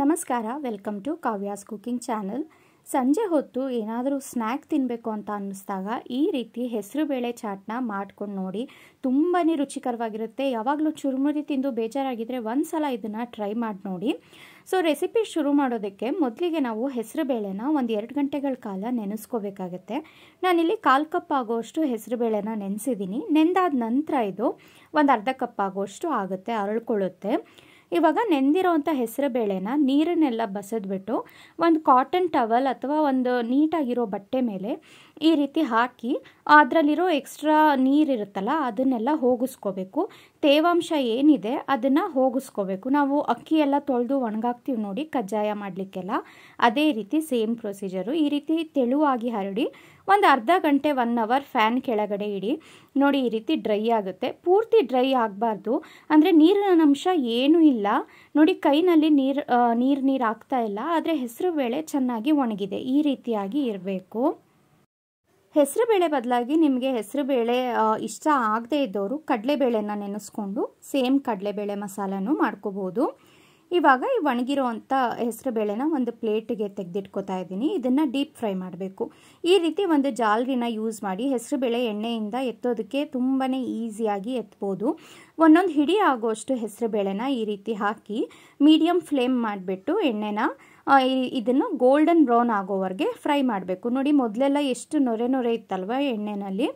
ನಮಸ್ಕಾರ welcome to Kavya's cooking channel ಸಂಜೆ ಹೊತ್ತು ಏನಾದರೂ ಸ್ನ್ಯಾಕ್ ತಿನ್ನಬೇಕು ಅಂತ ಅನ್ನಿಸ್ದಾಗ ಈ ರೀತಿ ಹೆಸರುಬೇಳೆ ಚಾಟ್ನ ಮಾಡ್ಕೊಂಡು ನೋಡಿ ತುಂಬಾ ರುಚಿಕರವಾಗಿರುತ್ತೆ ಯಾವಾಗಲೂ ಚುರುಮುರಿ ತಿಂದು ಬೇಜಾರಾಗಿದ್ದರೆ ಒಂದು ಸಲ ಇದನ್ನು ಟ್ರೈ ಮಾಡಿ ನೋಡಿ ಸೊ ರೆಸಿಪಿ ಶುರು ಮಾಡೋದಕ್ಕೆ ಮೊದಲಿಗೆ ನಾವು ಬೇಳೆನ ಒಂದು ಎರಡು ಗಂಟೆಗಳ ಕಾಲ ನೆನೆಸ್ಕೋಬೇಕಾಗತ್ತೆ ನಾನಿಲ್ಲಿ ಕಾಲು ಕಪ್ ಆಗೋಷ್ಟು ಬೇಳೆನ ನೆನೆಸಿದ್ದೀನಿ ನೆಂದಾದ ನಂತರ ಇದು ಒಂದು ಅರ್ಧ ಕಪ್ ಆಗೋಷ್ಟು ಆಗುತ್ತೆ ಅರಳ್ಕೊಳ್ಳುತ್ತೆ ಇವಾಗ ನೆಂದಿರೋವಂಥ ಹೆಸರು ಬೇಳೆನ ನೀರನ್ನೆಲ್ಲ ಬಸದ್ಬಿಟ್ಟು ಒಂದು ಕಾಟನ್ ಟವಲ್ ಅಥವಾ ಒಂದು ನೀಟಾಗಿರೋ ಬಟ್ಟೆ ಮೇಲೆ ಈ ರೀತಿ ಹಾಕಿ ಅದರಲ್ಲಿರೋ ಎಕ್ಸ್ಟ್ರಾ ನೀರಿರುತ್ತಲ್ಲ ಅದನ್ನೆಲ್ಲ ಹೋಗಿಸ್ಕೋಬೇಕು ತೇವಾಂಶ ಏನಿದೆ ಅದನ್ನು ಹೋಗಿಸ್ಕೋಬೇಕು ನಾವು ಅಕ್ಕಿ ಎಲ್ಲ ತೊಳೆದು ಒಣಗಾಕ್ತೀವಿ ನೋಡಿ ಕಜ್ಜಾಯ ಮಾಡಲಿಕ್ಕೆಲ್ಲ ಅದೇ ರೀತಿ ಸೇಮ್ ಪ್ರೊಸೀಜರು ಈ ರೀತಿ ತೆಳುವಾಗಿ ಹರಡಿ ಒಂದು ಅರ್ಧ ಗಂಟೆ ಒನ್ ಅವರ್ ಫ್ಯಾನ್ ಕೆಳಗಡೆ ಇಡಿ ನೋಡಿ ಈ ರೀತಿ ಡ್ರೈ ಆಗುತ್ತೆ ಪೂರ್ತಿ ಡ್ರೈ ಆಗಬಾರ್ದು ಅಂದರೆ ನೀರಿನ ಅಂಶ ಏನೂ ಇಲ್ಲ ನೋಡಿ ಕೈನಲ್ಲಿ ನೀರು ನೀರು ನೀರು ಆಗ್ತಾ ಇಲ್ಲ ಆದರೆ ಹೆಸರು ಬೇಳೆ ಚೆನ್ನಾಗಿ ಒಣಗಿದೆ ಈ ರೀತಿಯಾಗಿ ಇರಬೇಕು ಬೇಳೆ ಬದಲಾಗಿ ನಿಮಗೆ ಹೆಸರುಬೇಳೆ ಇಷ್ಟ ಆಗದೇ ಇದ್ದವರು ಕಡಲೆಬೇಳೆನ ನೆನೆಸ್ಕೊಂಡು ಸೇಮ್ ಕಡಲೆಬೇಳೆ ಮಸಾಲನೂ ಮಾಡ್ಕೋಬೋದು ಇವಾಗ ಈ ಒಣಗಿರೋ ಅಂಥ ಹೆಸರುಬೇಳೆನ ಒಂದು ಪ್ಲೇಟಿಗೆ ತೆಗೆದಿಟ್ಕೋತಾ ಇದ್ದೀನಿ ಇದನ್ನು ಡೀಪ್ ಫ್ರೈ ಮಾಡಬೇಕು ಈ ರೀತಿ ಒಂದು ಜಾಲ್ರಿನ ಯೂಸ್ ಮಾಡಿ ಹೆಸರುಬೇಳೆ ಎಣ್ಣೆಯಿಂದ ಎತ್ತೋದಕ್ಕೆ ತುಂಬಾ ಈಸಿಯಾಗಿ ಎತ್ಬೋದು ಒಂದೊಂದು ಹಿಡಿ ಆಗೋಷ್ಟು ಹೆಸರು ಬೇಳೆನ ಈ ರೀತಿ ಹಾಕಿ ಮೀಡಿಯಮ್ ಫ್ಲೇಮ್ ಮಾಡಿಬಿಟ್ಟು ಎಣ್ಣೆನ ಇದನ್ನು ಗೋಲ್ಡನ್ ಬ್ರೌನ್ ಆಗೋವರೆಗೆ ಫ್ರೈ ಮಾಡಬೇಕು ನೋಡಿ ಮೊದಲೆಲ್ಲ ಎಷ್ಟು ನೊರೆ ನೊರೆ ಇತ್ತಲ್ವ ಎಣ್ಣೆನಲ್ಲಿ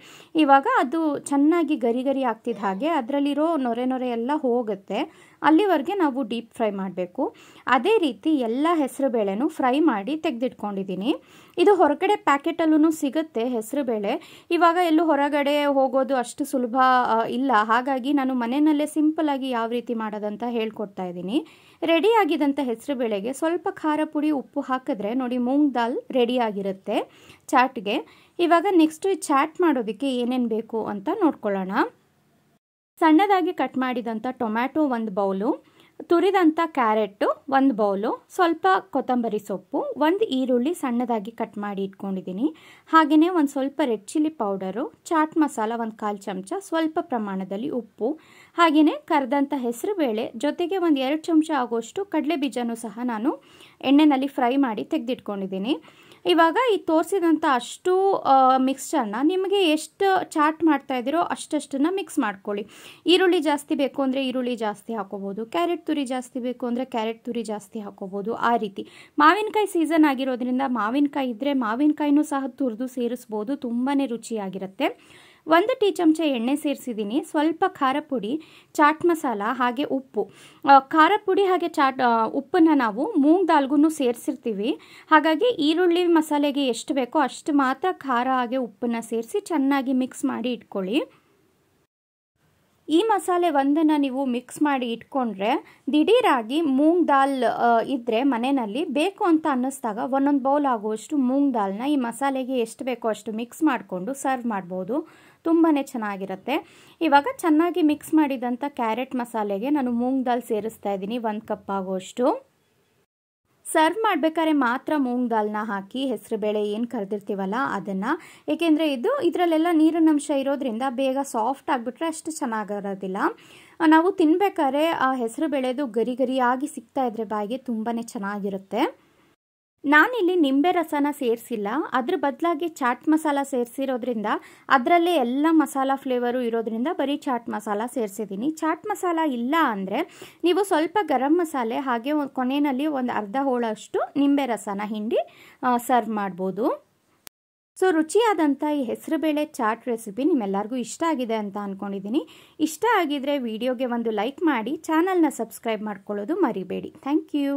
ಇವಾಗ ಅದು ಚೆನ್ನಾಗಿ ಗರಿ ಗರಿ ಆಗ್ತಿದ್ದ ಹಾಗೆ ಅದರಲ್ಲಿರೋ ನೊರೆ ನೊರೆ ಎಲ್ಲ ಹೋಗುತ್ತೆ ಅಲ್ಲಿವರೆಗೆ ನಾವು ಡೀಪ್ ಫ್ರೈ ಮಾಡಬೇಕು ಅದೇ ರೀತಿ ಎಲ್ಲ ಹೆಸರು ಬೇಳೆನೂ ಫ್ರೈ ಮಾಡಿ ತೆಗೆದಿಟ್ಕೊಂಡಿದ್ದೀನಿ ಇದು ಹೊರಗಡೆ ಪ್ಯಾಕೆಟಲ್ಲೂ ಸಿಗುತ್ತೆ ಹೆಸರು ಬೇಳೆ ಇವಾಗ ಎಲ್ಲೂ ಹೊರಗಡೆ ಹೋಗೋದು ಅಷ್ಟು ಸುಲಭ ಇಲ್ಲ ಹಾಗಾಗಿ ನಾನು ಮನೆಯಲ್ಲೇ ಆಗಿ ಯಾವ ರೀತಿ ಮಾಡೋದಂತ ಹೇಳ್ಕೊಡ್ತಾ ಇದ್ದೀನಿ ರೆಡಿ ಆಗಿದಂಥ ಬೇಳೆಗೆ ಸ್ವಲ್ಪ ಖಾರ ಪುಡಿ ಉಪ್ಪು ಹಾಕಿದ್ರೆ ನೋಡಿ ಮೂಂಗ್ ದಾಲ್ ರೆಡಿ ಆಗಿರುತ್ತೆ ಚಾಟ್ಗೆ ಇವಾಗ ನೆಕ್ಸ್ಟ್ ಚಾಟ್ ಮಾಡೋದಕ್ಕೆ ಏನೇನು ಬೇಕು ಅಂತ ನೋಡ್ಕೊಳ್ಳೋಣ ಸಣ್ಣದಾಗಿ ಕಟ್ ಮಾಡಿದಂಥ ಟೊಮ್ಯಾಟೊ ಒಂದು ಬೌಲು ತುರಿದಂಥ ಕ್ಯಾರೆಟು ಒಂದು ಬೌಲು ಸ್ವಲ್ಪ ಕೊತ್ತಂಬರಿ ಸೊಪ್ಪು ಒಂದು ಈರುಳ್ಳಿ ಸಣ್ಣದಾಗಿ ಕಟ್ ಮಾಡಿ ಇಟ್ಕೊಂಡಿದ್ದೀನಿ ಹಾಗೆಯೇ ಒಂದು ಸ್ವಲ್ಪ red chilli powder chaat masala ಒಂದು ಕಾಲು ಚಮಚ ಸ್ವಲ್ಪ ಪ್ರಮಾಣದಲ್ಲಿ ಉಪ್ಪು ಹಾಗೆಯೇ ಕರೆದಂಥ ಹೆಸರು ಬೇಳೆ ಜೊತೆಗೆ ಒಂದು ಎರಡು ಚಮಚ ಆಗೋಷ್ಟು ಕಡಲೆ ಬೀಜನೂ ಸಹ ನಾನು ಎಣ್ಣೆಯಲ್ಲಿ ಫ್ರೈ ಮಾಡಿ ತೆಗೆದಿಟ್ಕೊಂಡಿದ್ದೀನಿ ಇವಾಗ ಈ ತೋರಿಸಿದಂಥ ಅಷ್ಟು ಮಿಕ್ಸ್ಚರ್ನ ನಿಮಗೆ ಎಷ್ಟು ಚಾಟ್ ಮಾಡ್ತಾ ಇದ್ದೀರೋ ಅಷ್ಟನ್ನು ಮಿಕ್ಸ್ ಮಾಡ್ಕೊಳ್ಳಿ ಈರುಳ್ಳಿ ಜಾಸ್ತಿ ಬೇಕು ಅಂದರೆ ಈರುಳ್ಳಿ ಜಾಸ್ತಿ ಹಾಕೋಬೋದು ಕ್ಯಾರೆಟ್ ತುರಿ ಜಾಸ್ತಿ ಬೇಕು ಅಂದರೆ ಕ್ಯಾರೆಟ್ ತುರಿ ಜಾಸ್ತಿ ಹಾಕೋಬೋದು ಆ ರೀತಿ ಮಾವಿನಕಾಯಿ ಸೀಸನ್ ಆಗಿರೋದ್ರಿಂದ ಮಾವಿನಕಾಯಿ ಇದ್ದರೆ ಮಾವಿನಕಾಯಿನೂ ಸಹ ತುರಿದು ಸೇರಿಸ್ಬೋದು ತುಂಬಾ ರುಚಿಯಾಗಿರುತ್ತೆ ಒಂದು ಟೀ ಚಮಚ ಎಣ್ಣೆ ಸೇರಿಸಿದ್ದೀನಿ ಸ್ವಲ್ಪ ಖಾರ ಪುಡಿ ಚಾಟ್ ಮಸಾಲ ಹಾಗೆ ಉಪ್ಪು ಖಾರ ಪುಡಿ ಹಾಗೆ ಚಾಟ್ ಉಪ್ಪನ್ನು ನಾವು ಮೂಂಗ್ ದಾಲ್ಗೂ ಸೇರಿಸಿರ್ತೀವಿ ಹಾಗಾಗಿ ಈರುಳ್ಳಿ ಮಸಾಲೆಗೆ ಎಷ್ಟು ಬೇಕೋ ಅಷ್ಟು ಮಾತ್ರ ಖಾರ ಹಾಗೆ ಉಪ್ಪನ್ನು ಸೇರಿಸಿ ಚೆನ್ನಾಗಿ ಮಿಕ್ಸ್ ಮಾಡಿ ಇಟ್ಕೊಳ್ಳಿ ಈ ಮಸಾಲೆ ಒಂದನ್ನು ನೀವು ಮಿಕ್ಸ್ ಮಾಡಿ ಇಟ್ಕೊಂಡ್ರೆ ದಿಢೀರಾಗಿ ಮೂಂಗ್ ದಾಲ್ ಇದ್ದರೆ ಮನೆಯಲ್ಲಿ ಬೇಕು ಅಂತ ಅನ್ನಿಸ್ದಾಗ ಒಂದೊಂದು ಬೌಲ್ ಆಗುವಷ್ಟು ಮೂಂಗ್ ದಾಲ್ನ ಈ ಮಸಾಲೆಗೆ ಎಷ್ಟು ಬೇಕೋ ಅಷ್ಟು ಮಿಕ್ಸ್ ಮಾಡಿಕೊಂಡು ಸರ್ವ್ ಮಾಡ್ಬೋದು ತುಂಬಾ ಚೆನ್ನಾಗಿರುತ್ತೆ ಇವಾಗ ಚೆನ್ನಾಗಿ ಮಿಕ್ಸ್ ಮಾಡಿದಂಥ ಕ್ಯಾರೆಟ್ ಮಸಾಲೆಗೆ ನಾನು ಮೂಂಗ್ ದಾಲ್ ಸೇರಿಸ್ತಾ ಇದ್ದೀನಿ ಒಂದು ಕಪ್ ಆಗುವಷ್ಟು ಸರ್ವ್ ಮಾಡಬೇಕಾದ್ರೆ ಮಾತ್ರ ಮೂಂಗ್ ದಾಲ್ನ ಹಾಕಿ ಬೇಳೆ ಏನು ಕರೆದಿರ್ತೀವಲ್ಲ ಅದನ್ನು ಏಕೆಂದರೆ ಇದು ಇದರಲ್ಲೆಲ್ಲ ಅಂಶ ಇರೋದ್ರಿಂದ ಬೇಗ ಸಾಫ್ಟ್ ಆಗಿಬಿಟ್ರೆ ಅಷ್ಟು ಚೆನ್ನಾಗಿರೋದಿಲ್ಲ ನಾವು ತಿನ್ಬೇಕಾದ್ರೆ ಆ ಹೆಸರು ಬೇಳೆದು ಗರಿ ಗರಿಯಾಗಿ ಸಿಗ್ತಾ ಇದ್ರೆ ಬಾಯಿಗೆ ತುಂಬಾ ಚೆನ್ನಾಗಿರುತ್ತೆ ನಾನಿಲ್ಲಿ ನಿಂಬೆ ರಸನ ಸೇರಿಸಿಲ್ಲ ಅದ್ರ ಬದಲಾಗಿ ಚಾಟ್ ಮಸಾಲ ಸೇರಿಸಿರೋದ್ರಿಂದ ಅದರಲ್ಲೇ ಎಲ್ಲ ಮಸಾಲ ಫ್ಲೇವರು ಇರೋದ್ರಿಂದ ಬರೀ ಚಾಟ್ ಮಸಾಲ ಸೇರಿಸಿದ್ದೀನಿ ಚಾಟ್ ಮಸಾಲ ಇಲ್ಲ ಅಂದರೆ ನೀವು ಸ್ವಲ್ಪ ಗರಂ ಮಸಾಲೆ ಹಾಗೆ ಕೊನೆಯಲ್ಲಿ ಒಂದು ಅರ್ಧ ಹೋಳಷ್ಟು ನಿಂಬೆ ರಸನ ಹಿಂಡಿ ಸರ್ವ್ ಮಾಡ್ಬೋದು ಸೊ ರುಚಿಯಾದಂಥ ಈ ಹೆಸರುಬೇಳೆ ಚಾಟ್ ರೆಸಿಪಿ ನಿಮ್ಮೆಲ್ಲರಿಗೂ ಇಷ್ಟ ಆಗಿದೆ ಅಂತ ಅಂದ್ಕೊಂಡಿದ್ದೀನಿ ಇಷ್ಟ ಆಗಿದ್ರೆ ವಿಡಿಯೋಗೆ ಒಂದು ಲೈಕ್ ಮಾಡಿ ಚಾನಲ್ನ ಸಬ್ಸ್ಕ್ರೈಬ್ ಮಾಡ್ಕೊಳ್ಳೋದು ಮರಿಬೇಡಿ ಥ್ಯಾಂಕ್ ಯು